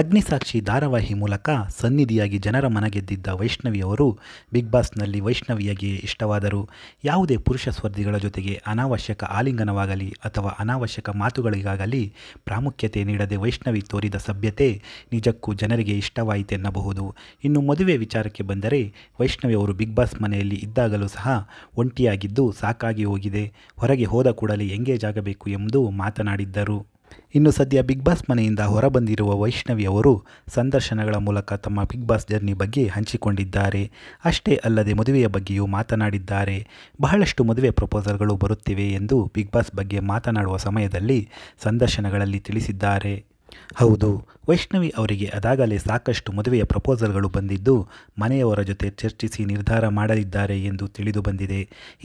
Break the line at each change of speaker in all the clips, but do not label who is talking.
ಅಗ್ನಿಸಾಕ್ಷಿ ಧಾರಾವಾಹಿ ಮೂಲಕ ಸನ್ನಿಧಿಯಾಗಿ ಜನರ ಮನಗೆದ್ದಿದ್ದ ವೈಷ್ಣವಿಯವರು ಬಿಗ್ ಬಾಸ್ನಲ್ಲಿ ವೈಷ್ಣವಿಯಾಗಿಯೇ ಇಷ್ಟವಾದರು ಯಾವುದೇ ಪುರುಷ ಸ್ಪರ್ಧಿಗಳ ಜೊತೆಗೆ ಅನಾವಶ್ಯಕ ಆಲಿಂಗನವಾಗಲಿ ಅಥವಾ ಅನಾವಶ್ಯಕ ಮಾತುಗಳಿಗಾಗಲಿ ಪ್ರಾಮುಖ್ಯತೆ ನೀಡದೆ ವೈಷ್ಣವಿ ತೋರಿದ ಸಭ್ಯತೆ ನಿಜಕ್ಕೂ ಜನರಿಗೆ ಇಷ್ಟವಾಯಿತೆನ್ನಬಹುದು ಇನ್ನು ಮದುವೆ ವಿಚಾರಕ್ಕೆ ಬಂದರೆ ವೈಷ್ಣವಿಯವರು ಬಿಗ್ ಬಾಸ್ ಮನೆಯಲ್ಲಿ ಇದ್ದಾಗಲೂ ಸಹ ಒಂಟಿಯಾಗಿದ್ದು ಸಾಕಾಗಿ ಹೋಗಿದೆ ಹೊರಗೆ ಹೋದ ಕೂಡಲೇ ಎಂಗೇಜ್ ಆಗಬೇಕು ಎಂದು ಮಾತನಾಡಿದ್ದರು ಇನ್ನು ಸದ್ಯ ಬಿಗ್ ಬಾಸ್ ಮನೆಯಿಂದ ಹೊರಬಂದಿರುವ ವೈಷ್ಣವಿ ಅವರು ಸಂದರ್ಶನಗಳ ಮೂಲಕ ತಮ್ಮ ಬಿಗ್ ಬಾಸ್ ಜರ್ನಿ ಬಗ್ಗೆ ಹಂಚಿಕೊಂಡಿದ್ದಾರೆ ಅಷ್ಟೇ ಅಲ್ಲದೆ ಮದುವೆಯ ಬಗ್ಗೆಯೂ ಮಾತನಾಡಿದ್ದಾರೆ ಬಹಳಷ್ಟು ಮದುವೆ ಪ್ರಪೋಸಲ್ಗಳು ಬರುತ್ತಿವೆ ಎಂದು ಬಿಗ್ ಬಾಸ್ ಬಗ್ಗೆ ಮಾತನಾಡುವ ಸಮಯದಲ್ಲಿ ಸಂದರ್ಶನಗಳಲ್ಲಿ ತಿಳಿಸಿದ್ದಾರೆ ಹೌದು ವೈಷ್ಣವಿ ಅವರಿಗೆ ಅದಾಗಲೇ ಸಾಕಷ್ಟು ಮದುವೆಯ ಪ್ರಪೋಸಲ್ಗಳು ಬಂದಿದ್ದು ಮನೆಯವರ ಜೊತೆ ಚರ್ಚಿಸಿ ನಿರ್ಧಾರ ಮಾಡಲಿದ್ದಾರೆ ಎಂದು ತಿಳಿದು ಬಂದಿದೆ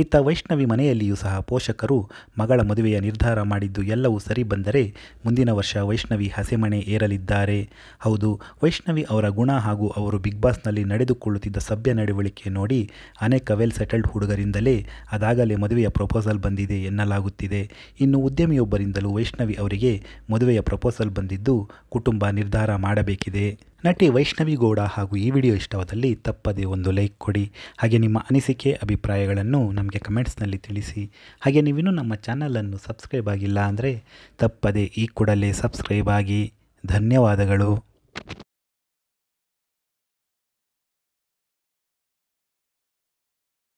ಇತ್ತ ವೈಷ್ಣವಿ ಮನೆಯಲ್ಲಿಯೂ ಸಹ ಪೋಷಕರು ಮಗಳ ಮದುವೆಯ ನಿರ್ಧಾರ ಮಾಡಿದ್ದು ಎಲ್ಲವೂ ಸರಿ ಬಂದರೆ ಮುಂದಿನ ವರ್ಷ ವೈಷ್ಣವಿ ಹಸೆಮಣೆ ಏರಲಿದ್ದಾರೆ ಹೌದು ವೈಷ್ಣವಿ ಅವರ ಗುಣ ಹಾಗೂ ಅವರು ಬಿಗ್ ಬಾಸ್ನಲ್ಲಿ ನಡೆದುಕೊಳ್ಳುತ್ತಿದ್ದ ಸಭ್ಯ ನಡವಳಿಕೆ ನೋಡಿ ಅನೇಕ ವೆಲ್ ಸೆಟಲ್ಡ್ ಹುಡುಗರಿಂದಲೇ ಅದಾಗಲೇ ಮದುವೆಯ ಪ್ರಪೋಸಲ್ ಬಂದಿದೆ ಎನ್ನಲಾಗುತ್ತಿದೆ ಇನ್ನು ಉದ್ಯಮಿಯೊಬ್ಬರಿಂದಲೂ ವೈಷ್ಣವಿ ಅವರಿಗೆ ಮದುವೆಯ ಪ್ರಪೋಸಲ್ ಬಂದಿದೆ ಬಂದಿದ್ದು ಕುಟುಂಬ ನಿರ್ಧಾರ ಮಾಡಬೇಕಿದೆ ನಟಿ ವೈಷ್ಣವಿ ಗೌಡ ಹಾಗೂ ಈ ವಿಡಿಯೋ ಇಷ್ಟವಾದಲ್ಲಿ ತಪ್ಪದೇ ಒಂದು ಲೈಕ್ ಕೊಡಿ ಹಾಗೆ ನಿಮ್ಮ ಅನಿಸಿಕೆ ಅಭಿಪ್ರಾಯಗಳನ್ನು ನಮಗೆ ಕಮೆಂಟ್ಸ್ನಲ್ಲಿ ತಿಳಿಸಿ ಹಾಗೆ ನೀವಿನ್ನೂ ನಮ್ಮ ಚಾನಲನ್ನು ಸಬ್ಸ್ಕ್ರೈಬ್ ಆಗಿಲ್ಲ ಅಂದರೆ ತಪ್ಪದೇ ಈ ಕೂಡಲೇ ಸಬ್ಸ್ಕ್ರೈಬ್ ಆಗಿ ಧನ್ಯವಾದಗಳು